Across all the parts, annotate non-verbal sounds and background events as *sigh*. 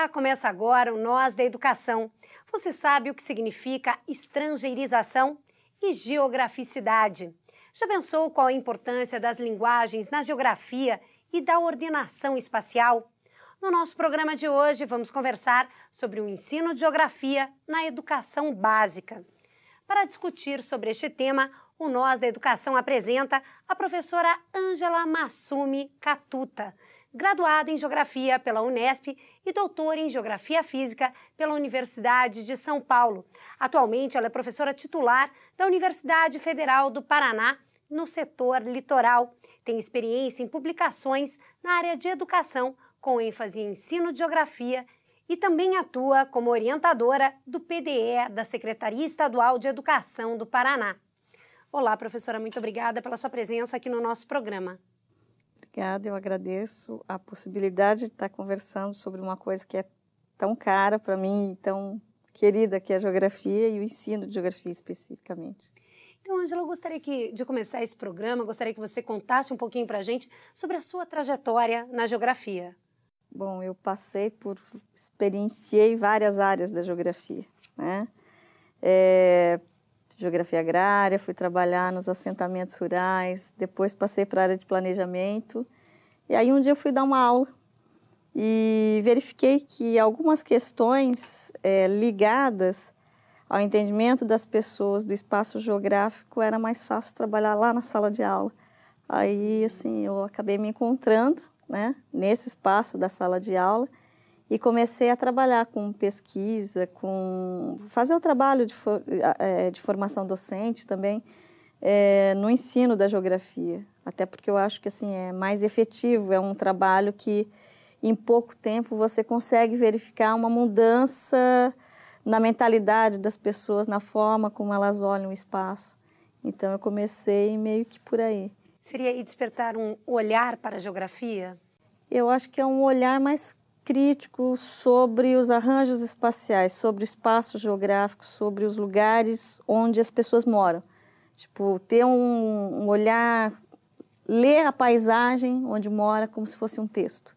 Olá, ah, começa agora o Nós da Educação. Você sabe o que significa estrangeirização e geograficidade. Já pensou qual a importância das linguagens na geografia e da ordenação espacial? No nosso programa de hoje, vamos conversar sobre o ensino de geografia na educação básica. Para discutir sobre este tema, o Nós da Educação apresenta a professora Ângela Massumi Catuta, graduada em Geografia pela Unesp e doutora em Geografia Física pela Universidade de São Paulo. Atualmente, ela é professora titular da Universidade Federal do Paraná, no setor litoral. Tem experiência em publicações na área de educação, com ênfase em ensino de geografia e também atua como orientadora do PDE da Secretaria Estadual de Educação do Paraná. Olá, professora, muito obrigada pela sua presença aqui no nosso programa obrigada. Eu agradeço a possibilidade de estar conversando sobre uma coisa que é tão cara para mim tão querida, que é a geografia e o ensino de geografia especificamente. Então, Angela, eu gostaria que, de começar esse programa, gostaria que você contasse um pouquinho para a gente sobre a sua trajetória na geografia. Bom, eu passei por, experienciei várias áreas da geografia, né? É, geografia agrária, fui trabalhar nos assentamentos rurais, depois passei para a área de planejamento. E aí um dia eu fui dar uma aula e verifiquei que algumas questões é, ligadas ao entendimento das pessoas do espaço geográfico era mais fácil trabalhar lá na sala de aula. Aí, assim, eu acabei me encontrando, né, nesse espaço da sala de aula e comecei a trabalhar com pesquisa, com fazer o trabalho de, for, é, de formação docente também é, no ensino da geografia, até porque eu acho que assim é mais efetivo, é um trabalho que em pouco tempo você consegue verificar uma mudança na mentalidade das pessoas, na forma como elas olham o espaço. Então eu comecei meio que por aí. Seria aí despertar um olhar para a geografia? Eu acho que é um olhar mais crítico sobre os arranjos espaciais, sobre o espaço geográfico, sobre os lugares onde as pessoas moram. Tipo, ter um, um olhar, ler a paisagem onde mora como se fosse um texto,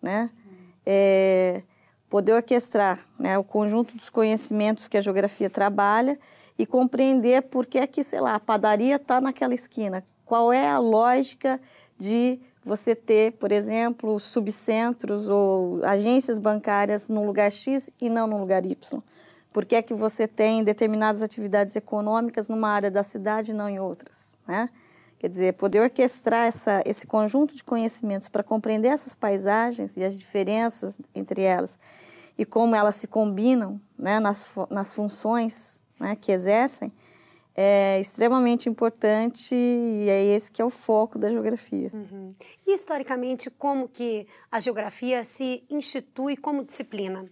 né? Uhum. É, poder orquestrar né, o conjunto dos conhecimentos que a geografia trabalha e compreender por que é que, sei lá, a padaria está naquela esquina. Qual é a lógica de você ter, por exemplo, subcentros ou agências bancárias num lugar X e não num lugar Y? Por que é que você tem determinadas atividades econômicas numa área da cidade e não em outras? Né? Quer dizer, poder orquestrar essa, esse conjunto de conhecimentos para compreender essas paisagens e as diferenças entre elas e como elas se combinam né, nas, nas funções né, que exercem, é extremamente importante e é esse que é o foco da geografia. Uhum. E historicamente, como que a geografia se institui como disciplina?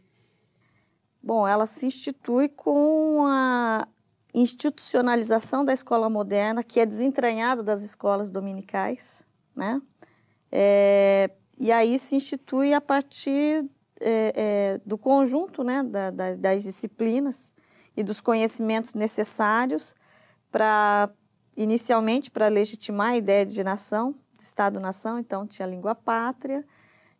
Bom, ela se institui com a institucionalização da escola moderna, que é desentranhada das escolas dominicais, né? É, e aí se institui a partir é, é, do conjunto né, da, da, das disciplinas e dos conhecimentos necessários para inicialmente para legitimar a ideia de nação, de Estado-nação, então tinha a língua pátria,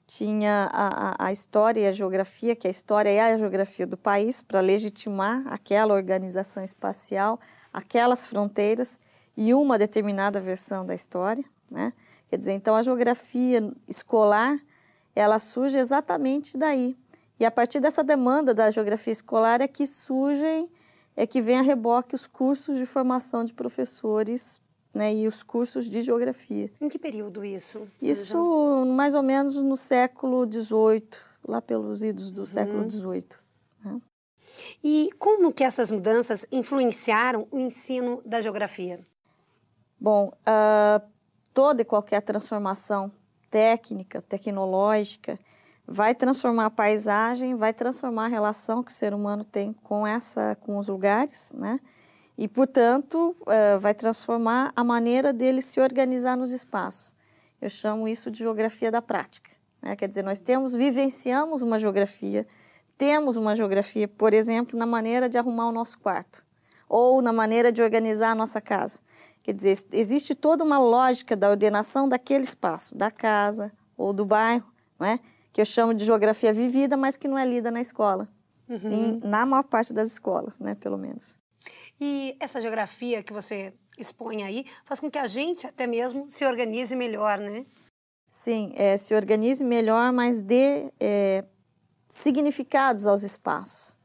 tinha a, a, a, história e a geografia, que a história é a geografia do país, para legitimar aquela organização espacial, aquelas fronteiras e uma determinada versão da história. Né? Quer dizer, então a geografia escolar ela surge exatamente daí. E a partir dessa demanda da geografia escolar é que surgem é que vem a reboque os cursos de formação de professores né, e os cursos de geografia. Em que período isso? Isso mais ou menos no século XVIII, lá pelos idos do uhum. século XVIII. Né? E como que essas mudanças influenciaram o ensino da geografia? Bom, uh, toda e qualquer transformação técnica, tecnológica, vai transformar a paisagem, vai transformar a relação que o ser humano tem com essa, com os lugares, né? E portanto uh, vai transformar a maneira dele se organizar nos espaços. Eu chamo isso de geografia da prática. Né? Quer dizer, nós temos, vivenciamos uma geografia, temos uma geografia, por exemplo, na maneira de arrumar o nosso quarto ou na maneira de organizar a nossa casa. Quer dizer, existe toda uma lógica da ordenação daquele espaço, da casa ou do bairro, não é? que eu chamo de geografia vivida, mas que não é lida na escola. Uhum. Em, na maior parte das escolas, né, pelo menos. E essa geografia que você expõe aí faz com que a gente até mesmo se organize melhor, né? Sim, é, se organize melhor, mas dê é, significados aos espaços.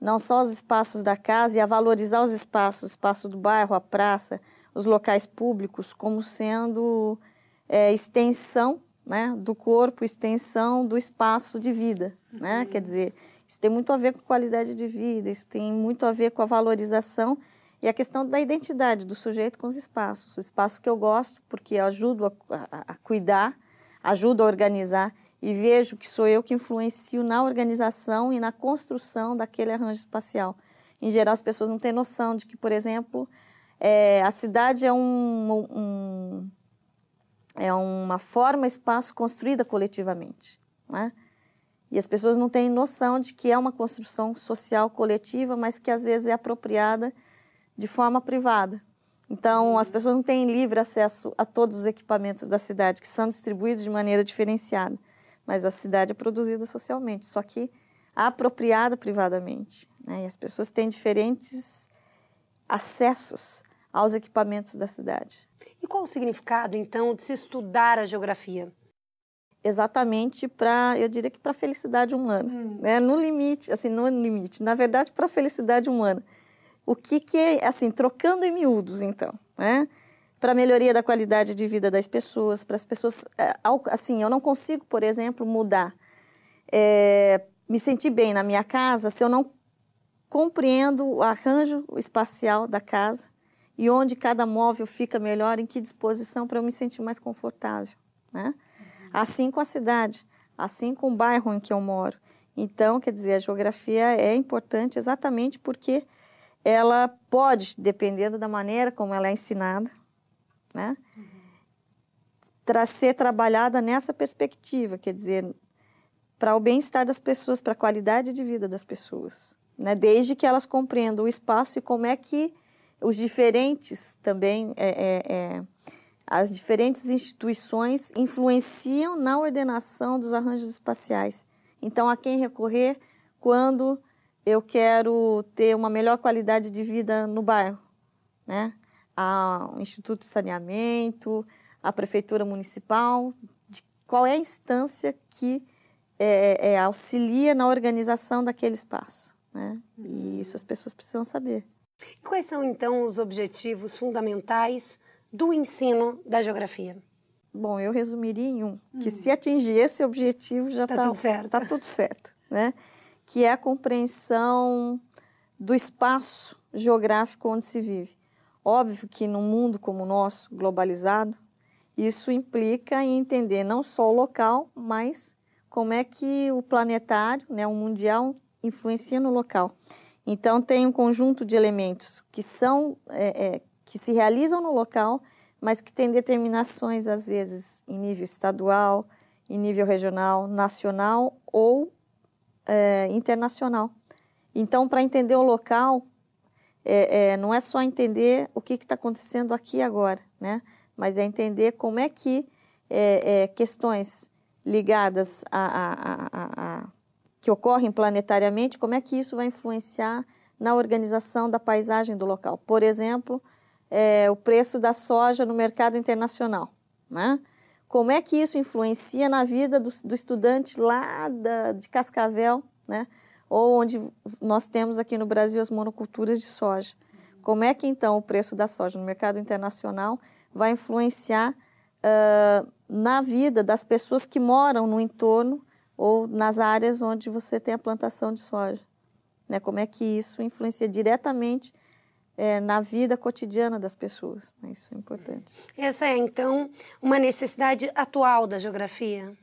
Não só os espaços da casa, e a valorizar os espaços, o espaço do bairro, a praça, os locais públicos, como sendo é, extensão né, do corpo, extensão do espaço de vida. Né? Uhum. Né? Quer dizer, isso tem muito a ver com qualidade de vida, isso tem muito a ver com a valorização e a questão da identidade do sujeito com os espaços. O espaço que eu gosto, porque ajudo a, a, a cuidar, ajudo a organizar e vejo que sou eu que influencio na organização e na construção daquele arranjo espacial. Em geral, as pessoas não têm noção de que, por exemplo, é, a cidade é um, um, é uma forma espaço construída coletivamente, né? E as pessoas não têm noção de que é uma construção social coletiva, mas que às vezes é apropriada de forma privada. Então, as pessoas não têm livre acesso a todos os equipamentos da cidade, que são distribuídos de maneira diferenciada. Mas a cidade é produzida socialmente, só que apropriada privadamente. Né? E as pessoas têm diferentes acessos aos equipamentos da cidade. E qual o significado, então, de se estudar a geografia? Exatamente para, eu diria que para a felicidade humana, hum. né? No limite, assim, no limite, na verdade, para a felicidade humana. O que que é, assim, trocando em miúdos, então, né? Para a melhoria da qualidade de vida das pessoas, para as pessoas, é, assim, eu não consigo, por exemplo, mudar, é, me sentir bem na minha casa se eu não compreendo o arranjo espacial da casa, e onde cada móvel fica melhor, em que disposição para eu me sentir mais confortável, né? Uhum. Assim com a cidade, assim com o bairro em que eu moro. Então, quer dizer, a geografia é importante exatamente porque ela pode, dependendo da maneira como ela é ensinada, né? Tra uhum. ser trabalhada nessa perspectiva, quer dizer, para o bem-estar das pessoas, para a qualidade de vida das pessoas, né? Desde que elas compreendam o espaço e como é que os diferentes também, é, é, é, as diferentes instituições influenciam na ordenação dos arranjos espaciais. Então, a quem recorrer quando eu quero ter uma melhor qualidade de vida no bairro, né? a Instituto de Saneamento, a Prefeitura Municipal, de qual é a instância que é, é, auxilia na organização daquele espaço, né? E uhum. isso as pessoas precisam saber. E quais são então os objetivos fundamentais do ensino da geografia? Bom, eu resumiria em um, que hum. se atingir esse objetivo já está tá, tudo certo. Tá tudo certo, né? Que é a compreensão do espaço geográfico onde se vive. Óbvio que num mundo como o nosso, globalizado, isso implica em entender não só o local, mas como é que o planetário, né, o mundial, influencia no local. Então, tem um conjunto de elementos que são é, é, que se realizam no local, mas que têm determinações, às vezes, em nível estadual, em nível regional, nacional ou é, internacional. Então, para entender o local, é, é, não é só entender o que está acontecendo aqui agora, né? mas é entender como é que é, questões ligadas a, a, a, a que ocorrem planetariamente, como é que isso vai influenciar na organização da paisagem do local? Por exemplo, é, o preço da soja no mercado internacional, né? Como é que isso influencia na vida do, do estudante lá da, de Cascavel, né? Ou onde nós temos aqui no Brasil as monoculturas de soja. Como é que então o preço da soja no mercado internacional vai influenciar uh, na vida das pessoas que moram no entorno ou nas áreas onde você tem a plantação de soja. Né? Como é que isso influencia diretamente é, na vida cotidiana das pessoas. Né? Isso é importante. Essa é, então, uma necessidade atual da geografia?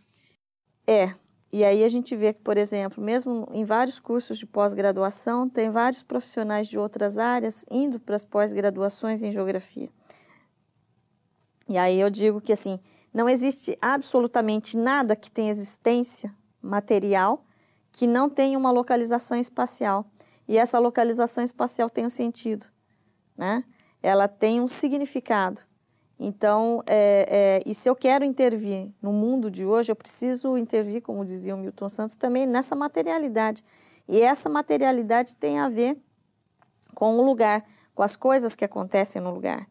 É. E aí a gente vê que, por exemplo, mesmo em vários cursos de pós-graduação, tem vários profissionais de outras áreas indo para as pós-graduações em geografia. E aí eu digo que, assim, não existe absolutamente nada que tenha existência material que não tem uma localização espacial. E essa localização espacial tem um sentido, né? Ela tem um significado. Então, é, é, e se eu quero intervir no mundo de hoje, eu preciso intervir, como dizia o Milton Santos, também nessa materialidade. E essa materialidade tem a ver com o lugar, com as coisas que acontecem no lugar.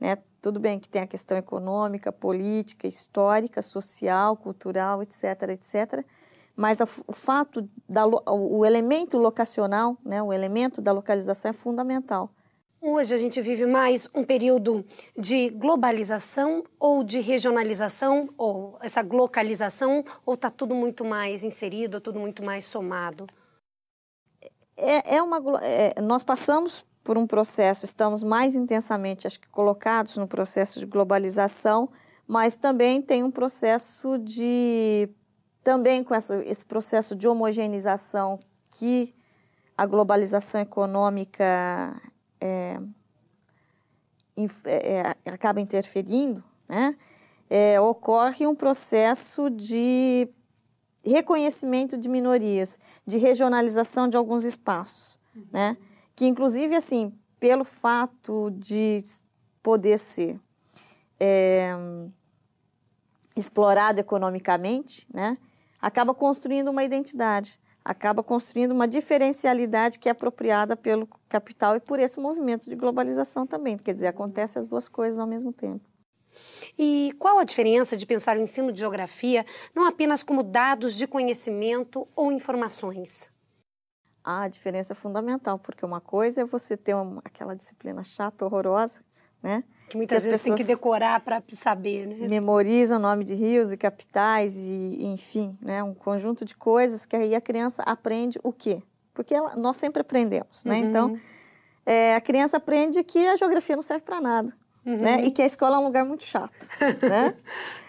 Né? Tudo bem que tem a questão econômica, política, histórica, social, cultural, etc., etc., mas o fato da, o elemento locacional, né, o elemento da localização é fundamental. Hoje a gente vive mais um período de globalização ou de regionalização ou essa localização ou está tudo muito mais inserido, tudo muito mais somado. É, é uma é, nós passamos por um processo, estamos mais intensamente, acho que colocados no processo de globalização, mas também tem um processo de também com essa, esse processo de homogeneização que a globalização econômica é, é, é, acaba interferindo, né? É, ocorre um processo de reconhecimento de minorias, de regionalização de alguns espaços, uhum. né? Que inclusive assim, pelo fato de poder ser é, explorado economicamente, né? acaba construindo uma identidade, acaba construindo uma diferencialidade que é apropriada pelo capital e por esse movimento de globalização também. Quer dizer, acontece as duas coisas ao mesmo tempo. E qual a diferença de pensar o ensino de geografia não apenas como dados de conhecimento ou informações? A diferença é fundamental, porque uma coisa é você ter uma, aquela disciplina chata, horrorosa, né? Que muitas que vezes tem que decorar para saber, né? Memoriza o nome de rios e capitais e, enfim, né? Um conjunto de coisas que aí a criança aprende o quê? Porque ela, nós sempre aprendemos, né? Uhum. Então, é, a criança aprende que a geografia não serve para nada. Uhum. Né? E que a escola é um lugar muito chato, *laughs* né?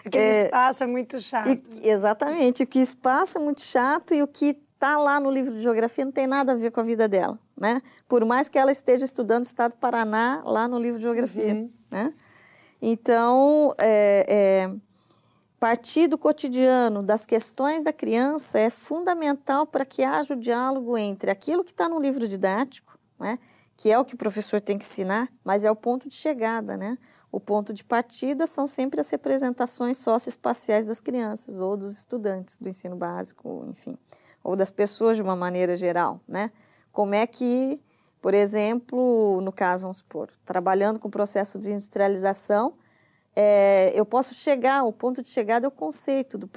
Aquele é, espaço é muito chato. E, exatamente, o que espaço é muito chato e o que está lá no livro de geografia não tem nada a ver com a vida dela, né? Por mais que ela esteja estudando o Estado do Paraná lá no livro de geografia. Uhum. Né? Então, é, é, partir do cotidiano, das questões da criança, é fundamental para que haja o diálogo entre aquilo que está no livro didático, né? que é o que o professor tem que ensinar, mas é o ponto de chegada, né? O ponto de partida são sempre as representações socioespaciais das crianças ou dos estudantes do ensino básico, enfim, ou das pessoas de uma maneira geral, né? Como é que por exemplo, no caso, vamos supor, trabalhando com o processo de industrialização, é, eu posso chegar, o ponto de chegada é o conceito, do,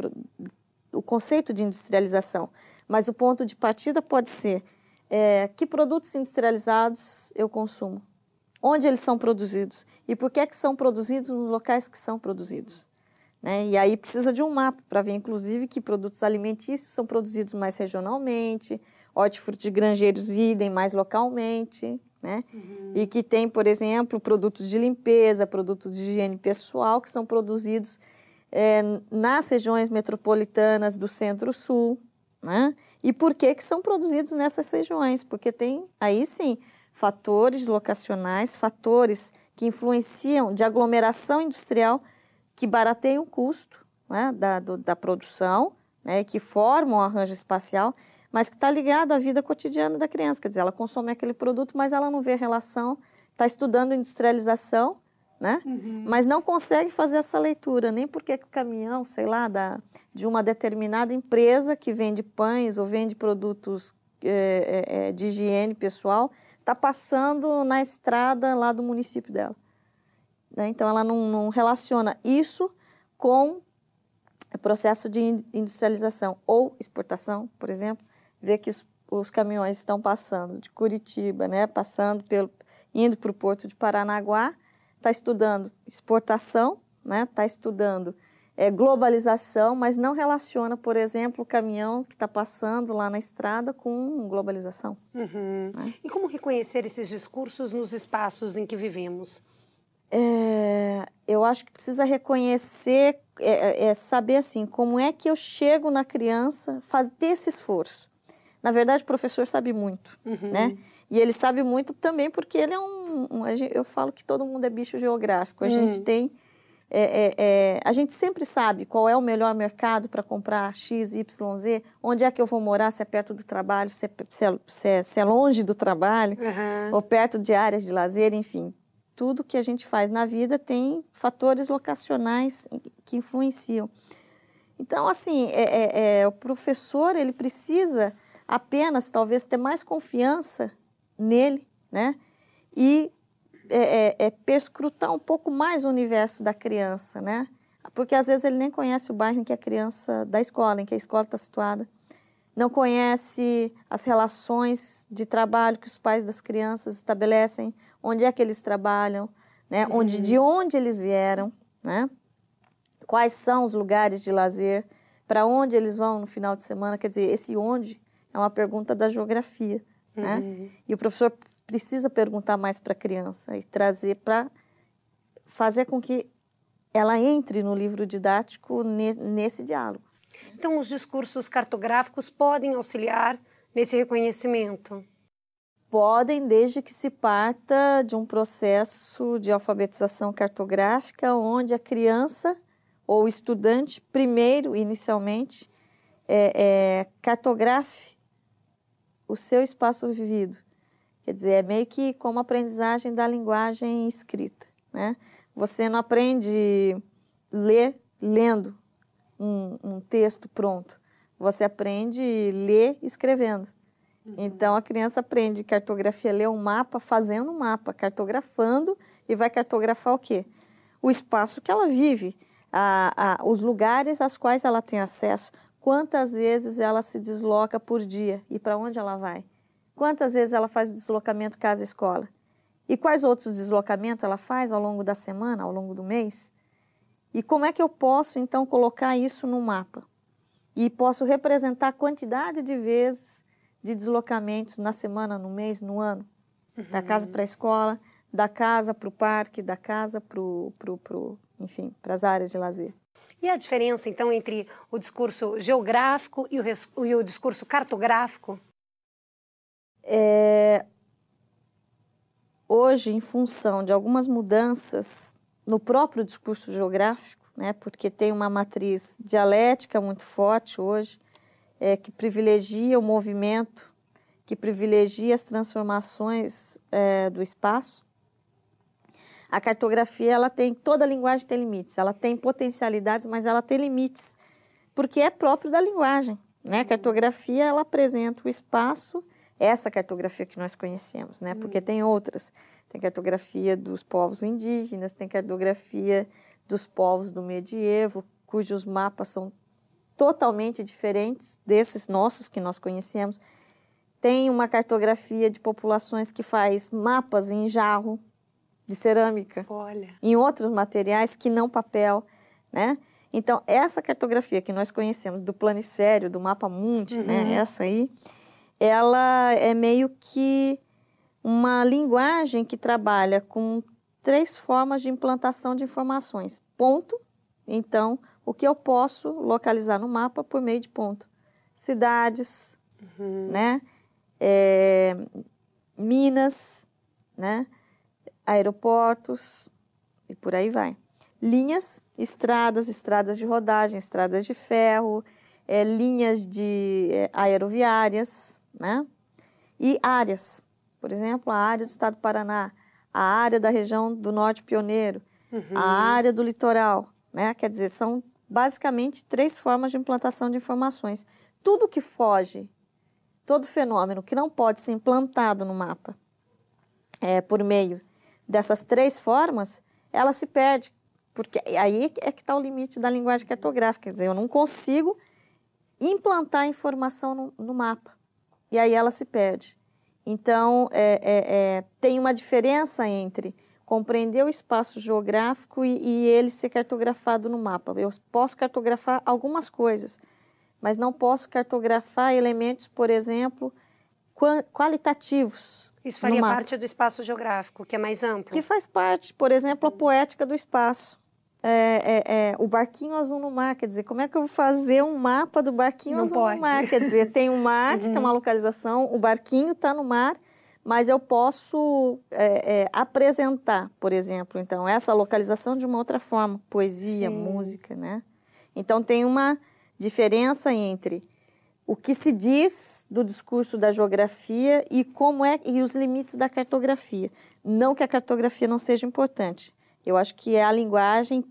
o conceito de industrialização, mas o ponto de partida pode ser é, que produtos industrializados eu consumo, onde eles são produzidos e por que, é que são produzidos nos locais que são produzidos. Né? E aí precisa de um mapa para ver, inclusive, que produtos alimentícios são produzidos mais regionalmente, de granjeiros idem mais localmente, né? Uhum. E que tem, por exemplo, produtos de limpeza, produtos de higiene pessoal que são produzidos é, nas regiões metropolitanas do Centro-Sul, né? E por que que são produzidos nessas regiões? Porque tem aí sim fatores locacionais, fatores que influenciam de aglomeração industrial que barateiam o custo né, da, do, da produção, né, que formam o arranjo espacial mas que está ligado à vida cotidiana da criança. Quer dizer, ela consome aquele produto, mas ela não vê a relação, está estudando industrialização, né? Uhum. Mas não consegue fazer essa leitura, nem porque o caminhão, sei lá, da, de uma determinada empresa que vende pães ou vende produtos é, é, é de higiene pessoal está passando na estrada lá do município dela. Né? Então, ela não, não relaciona isso com o processo de industrialização ou exportação, por exemplo, ver que os, os caminhões estão passando de Curitiba, né, passando pelo, indo para o porto de Paranaguá, está estudando exportação, está né, estudando é, globalização, mas não relaciona, por exemplo, o caminhão que está passando lá na estrada com globalização. Uhum. Né? E como reconhecer esses discursos nos espaços em que vivemos? É, eu acho que precisa reconhecer, é, é, é saber assim, como é que eu chego na criança, fazer esse esforço. Na verdade, o professor sabe muito, uhum. né? E ele sabe muito também porque ele é um, um eu falo que todo mundo é bicho geográfico. A uhum. gente tem é, é, é, a gente sempre sabe qual é o melhor mercado para comprar X, Y, Z, onde é que eu vou morar, se é perto do trabalho, se é, se é, se é, é longe do trabalho, uhum. ou perto de áreas de lazer, enfim. Tudo que a gente faz na vida tem fatores locacionais que influenciam. Então, assim, o professor ele precisa apenas talvez ter mais confiança nele, né? E é, é, é, perscrutar um pouco mais o universo da criança, né? Porque às vezes ele nem conhece o bairro em que a criança da escola, em que a escola está situada, não conhece as relações de trabalho que os pais das crianças estabelecem, onde é que eles trabalham, né? Uhum. Onde, de uhum. onde eles vieram, né? Quais são os lugares de lazer, para onde eles vão no final de semana? Quer dizer, esse onde é uma pergunta da geografia, né? uhum. né? E o professor precisa perguntar mais para a criança e trazer para fazer com que ela entre no livro didático nesse diálogo. Então, os discursos cartográficos podem auxiliar nesse reconhecimento? Podem, desde que se parta de um processo de alfabetização cartográfica, onde a criança ou o estudante, primeiro, inicialmente, é, é, cartografe o seu espaço vivido. Quer dizer, é meio que como aprendizagem da linguagem escrita, né? Você não aprende ler lendo um, um texto pronto. Você aprende ler escrevendo. Uhum. Então a criança aprende cartografia, ler um mapa, fazendo um mapa, cartografando e vai cartografar o quê? O espaço que ela vive, a, a, os lugares aos quais ela tem acesso, Quantas vezes ela se desloca por dia e para onde ela vai? Quantas vezes ela faz o deslocamento casa-escola? E quais outros deslocamentos ela faz ao longo da semana, ao longo do mês? E como é que eu posso então colocar isso no mapa? E posso representar a quantidade de vezes de deslocamentos na semana, no mês, no ano, uhum. da casa uhum. para a escola, da casa para o parque, da casa para pro, pro, para as áreas de lazer. E a diferença, então, entre o discurso geográfico e o, e o discurso cartográfico? É... Hoje, em função de algumas mudanças no próprio discurso geográfico, né, porque tem uma matriz dialética muito forte hoje, é, que privilegia o movimento, que privilegia as transformações é, do espaço. A cartografia, ela tem, toda linguagem tem limites, ela tem potencialidades, mas ela tem limites, porque é próprio da linguagem, né? A uhum. cartografia, ela apresenta o espaço, essa cartografia que nós conhecemos, né? Porque uhum. tem outras, tem cartografia dos povos indígenas, tem cartografia dos povos do medievo, cujos mapas são totalmente diferentes desses nossos que nós conhecemos. Tem uma cartografia de populações que faz mapas em jarro, de cerâmica, Olha. em outros materiais que não papel, né? Então, essa cartografia que nós conhecemos do planisfério, do mapa mundi, né? uhum. né, essa aí, ela é meio que uma linguagem que trabalha com três formas de implantação de informações. Ponto, então, o que eu posso localizar no mapa por meio de ponto. Cidades, uhum. né? É, minas, né? aeroportos e por aí vai. Linhas, estradas, estradas de rodagem, estradas de ferro, é, linhas de é, aeroviárias, né? E áreas, por exemplo, a área do Estado do Paraná, a área da região do Norte Pioneiro, uhum. a área do litoral, né? Quer dizer, são basicamente três formas de implantação de informações. Tudo que foge, todo fenômeno que não pode ser implantado no mapa é, por meio dessas três formas, ela se perde. Porque aí é que está o limite da linguagem cartográfica. Quer dizer, eu não consigo implantar a informação no, no mapa. E aí ela se perde. Então, é, é, é, tem uma diferença entre compreender o espaço geográfico e, e ele ser cartografado no mapa. Eu posso cartografar algumas coisas, mas não posso cartografar elementos, por exemplo, qualitativos, isso faria parte do espaço geográfico, que é mais amplo? Que faz parte, por exemplo, a poética do espaço. É, é, é, o barquinho azul no mar, quer dizer, como é que eu vou fazer um mapa do barquinho Não azul pode. no mar? Quer dizer, tem um mar *laughs* uhum. que tem uma localização, o barquinho está no mar, mas eu posso é, é, apresentar, por exemplo, então, essa localização de uma outra forma, poesia, Sim. música, né? Então, tem uma diferença entre o que se diz do discurso da geografia e como é e os limites da cartografia. Não que a cartografia não seja importante. Eu acho que é a linguagem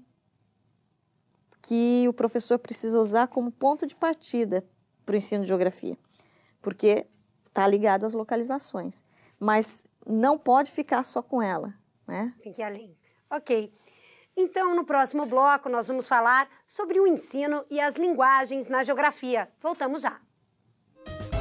que o professor precisa usar como ponto de partida para o ensino de geografia, porque está ligado às localizações. Mas não pode ficar só com ela, né? Tem que ir além. Ok. Então, no próximo bloco, nós vamos falar sobre o ensino e as linguagens na geografia. Voltamos já. え